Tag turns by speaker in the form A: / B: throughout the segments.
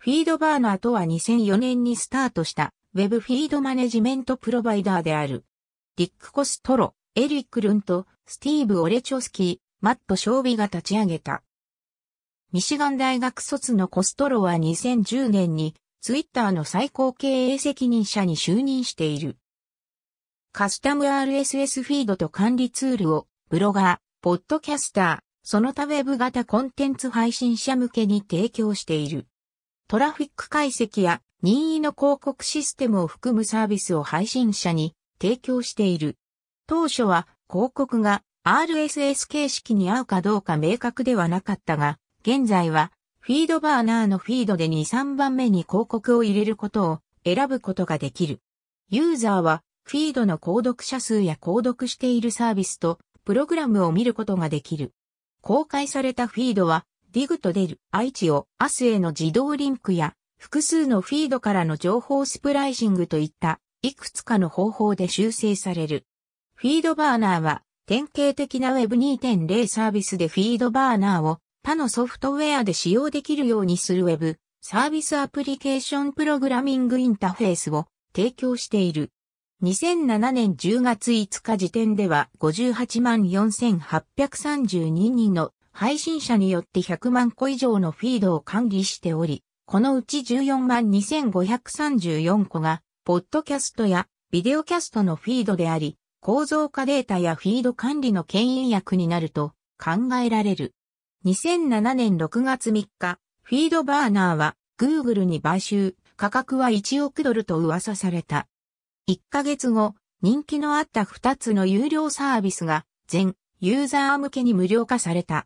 A: フィードバーの後は2004年にスタートしたウェブフィードマネジメントプロバイダーである。ディック・コストロ、エリック・ルンとスティーブ・オレチョスキー、マット・ショービが立ち上げた。ミシガン大学卒のコストロは2010年にツイッターの最高経営責任者に就任している。カスタム RSS フィードと管理ツールをブロガー、ポッドキャスター、その他ウェブ型コンテンツ配信者向けに提供している。トラフィック解析や任意の広告システムを含むサービスを配信者に提供している。当初は広告が RSS 形式に合うかどうか明確ではなかったが、現在はフィードバーナーのフィードで2、3番目に広告を入れることを選ぶことができる。ユーザーはフィードの購読者数や購読しているサービスとプログラムを見ることができる。公開されたフィードはディグと出る愛知をアスへの自動リンクや複数のフィードからの情報スプライシングといったいくつかの方法で修正される。フィードバーナーは典型的な Web2.0 サービスでフィードバーナーを他のソフトウェアで使用できるようにする Web サービスアプリケーションプログラミングインターフェースを提供している。2007年10月5日時点では58万4832人の配信者によって100万個以上のフィードを管理しており、このうち14万2534個が、ポッドキャストやビデオキャストのフィードであり、構造化データやフィード管理の牽引役になると考えられる。2007年6月3日、フィードバーナーは Google に買収、価格は1億ドルと噂された。1ヶ月後、人気のあった2つの有料サービスが全ユーザー向けに無料化された。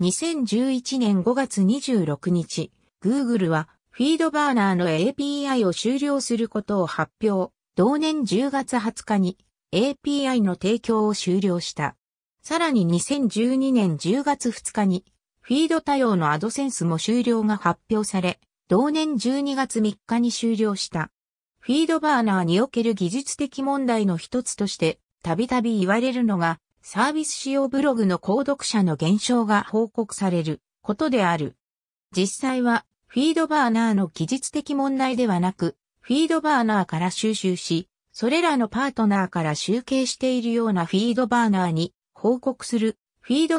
A: 2011年5月26日、Google はフィードバーナーの API を終了することを発表。同年10月20日に API の提供を終了した。さらに2012年10月2日にフィード対応のアドセンスも終了が発表され、同年12月3日に終了した。フィードバーナーにおける技術的問題の一つとして、たびたび言われるのが、サービス使用ブログの購読者の減少が報告されることである。実際は、フィードバーナーの技術的問題ではなく、フィードバーナーから収集し、それらのパートナーから集計しているようなフィードバーナーに報告するフィード。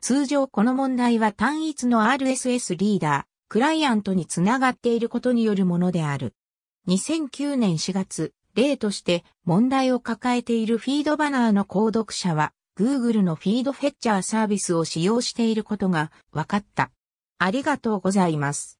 A: 通常この問題は単一の RSS リーダー、クライアントにつながっていることによるものである。2009年4月、例として問題を抱えているフィードバナーの購読者は Google のフィードフェッチャーサービスを使用していることが分かった。ありがとうございます。